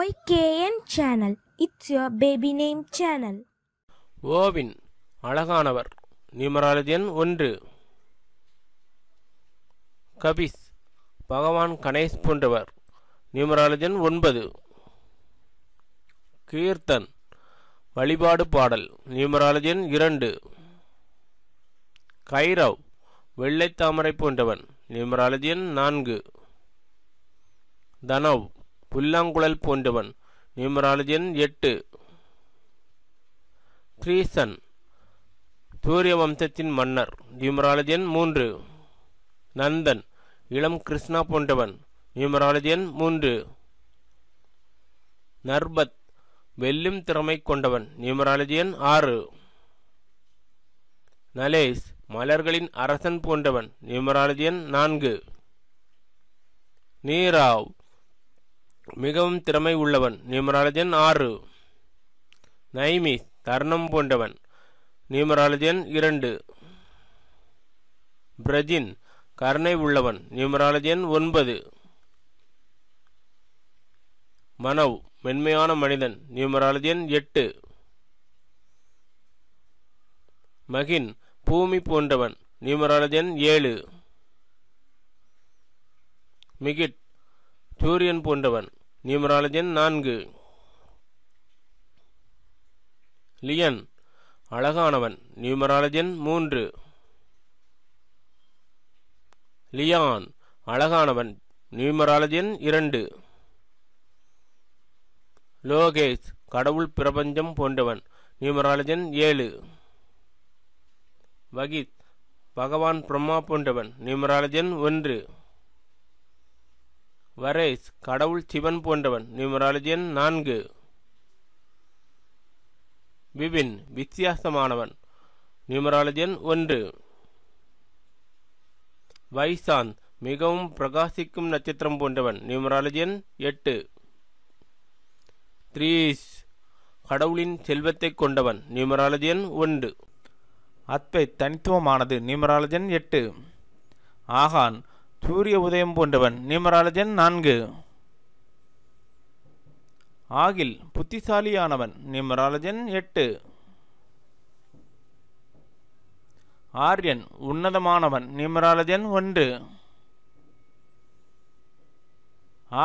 YKN channel it's your baby name channel ஓவின் அழகானவர் numerology எண் ஒன்று கபிஸ் பகவான் கணேஷ் போன்றவர் நியூமராலஜி எண் ஒன்பது கீர்த்தன் வழிபாடு பாடல் நியூமராலஜி எண் இரண்டு கைரவ் வெள்ளை தாமரை போன்றவன் நியூமராலஜி எண் நான்கு தனவ் புல்லாங்குழல் போன்றவன் நியூமராலஜி எண் எட்டு த்ரீசன் சூரிய வம்சத்தின் மன்னர் நியூமராலஜி எண் மூன்று நந்தன் இளம் கிருஷ்ணா போன்றவன் நியூமராலஜி எண் மூன்று நர்பத் வெல்லும் திறமை கொண்டவன் நியூமராலஜி எண் ஆறு நலேஷ் மலர்களின் அரசன் போன்றவன் நியூமராலஜி எண் நான்கு நீராவ் மிகவும் திறமை உள்ளவன் நியூமராலஜன் ஆறு நைமி தருணம் போன்றவன் நியூமராலஜன் இரண்டு பிரஜின் கருணை உள்ளவன் நியூமராலஜன் ஒன்பது மனவ் மென்மையான மனிதன் நியூமராலஜன் எட்டு மகின் பூமி போன்றவன் நியூமராலஜன் ஏழு மிகிட் சூரியன் போன்றவன் நியூமராலஜன் நான்கு லியன் அழகானவன் நியூமராலஜன் மூன்று லியான் அழகானவன் நியூமராலஜன் இரண்டு லோகேஷ் கடவுள் பிரபஞ்சம் போன்றவன் நியூமராலஜன் ஏழு வகித் பகவான் பிரம்மா போன்றவன் நியூமராலஜன் ஒன்று வரேஸ் கடவுள் சிவன் போன்றவன் நியூமராலஜியன் நான்கு விபின் வித்தியாசமானவன் எண் ஒன்று வைசாந்த் மிகவும் பிரகாசிக்கும் நட்சத்திரம் போன்றவன் எண் எட்டு த்ரீஸ் கடவுளின் செல்வத்தை கொண்டவன் நியூமராலஜியன் ஒன்று அத்வை தனித்துவமானது எண் எட்டு ஆகான் சூரிய உதயம் போன்றவன் நியூமராலஜன் நான்கு ஆகில் புத்திசாலியானவன் நியூமராலஜன் எட்டு ஆரியன் உன்னதமானவன் நியூமராலஜன் ஒன்று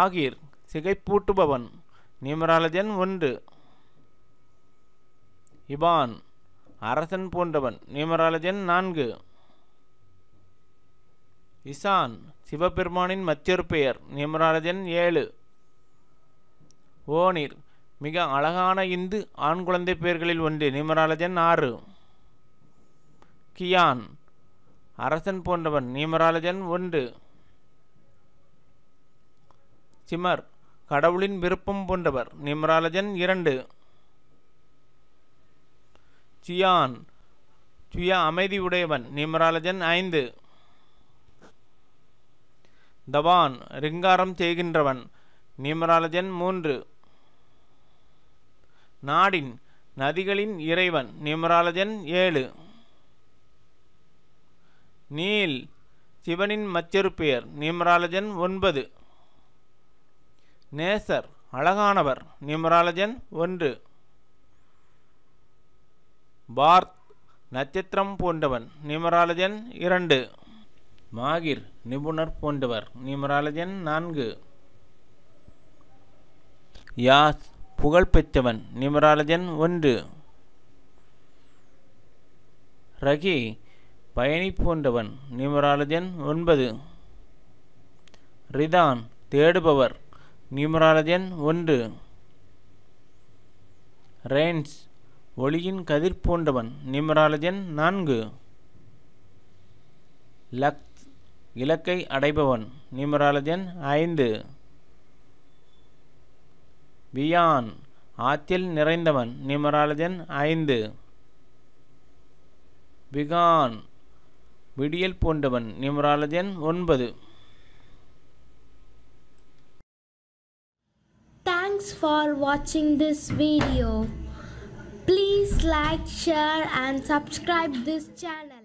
ஆகிர் சிகைப்பூட்டுபவன் நியூமராலஜன் ஒன்று இபான் அரசன் போன்றவன் நியூமராலஜன் நான்கு இசான் சிவபெருமானின் மற்றொரு பெயர் நிமராஜன் ஏழு ஓனிர் மிக அழகான இந்து ஆண் குழந்தை பெயர்களில் ஒன்று நிமராலஜன் ஆறு கியான் அரசன் போன்றவன் நிமராலஜன் ஒன்று சிமர் கடவுளின் விருப்பம் போன்றவர் நிமராலஜன் இரண்டு சியான் சுய அமைதி உடையவன் நிமராலஜன் ஐந்து தவான் ரிங்காரம் செய்கின்றவன் நிமராலஜன் மூன்று நாடின் நதிகளின் இறைவன் நிமராலஜன் ஏழு நீல் சிவனின் மச்சரு பெயர் நிமராலஜன் ஒன்பது நேசர் அழகானவர் நிமராலஜன் ஒன்று பார்த் நட்சத்திரம் போன்றவன் நிமராலஜன் இரண்டு மாகிர் நிபுணர் போன்றவர் நியூமராலஜன் நான்கு யாஸ் புகழ்பெற்றவன் நியூமராலஜன் ஒன்று ரகி பயணி போன்றவன் நியூமராலஜன் ஒன்பது ரிதான் தேடுபவர் நியூமராலஜன் ஒன்று ரெயின்ஸ் ஒளியின் கதிர் போன்றவன் நியூமராலஜன் நான்கு லக் இலக்கை அடைபவன் நியூமராலஜன் ஐந்து வியான் ஆத்தில் நிறைந்தவன் நியூமராலஜன் ஐந்து விகான் விடியல் பூண்டவன் நியூமராலஜன் ஒன்பது தேங்க்ஸ் ஃபார் வாட்சிங் this video please like, share, and subscribe this channel.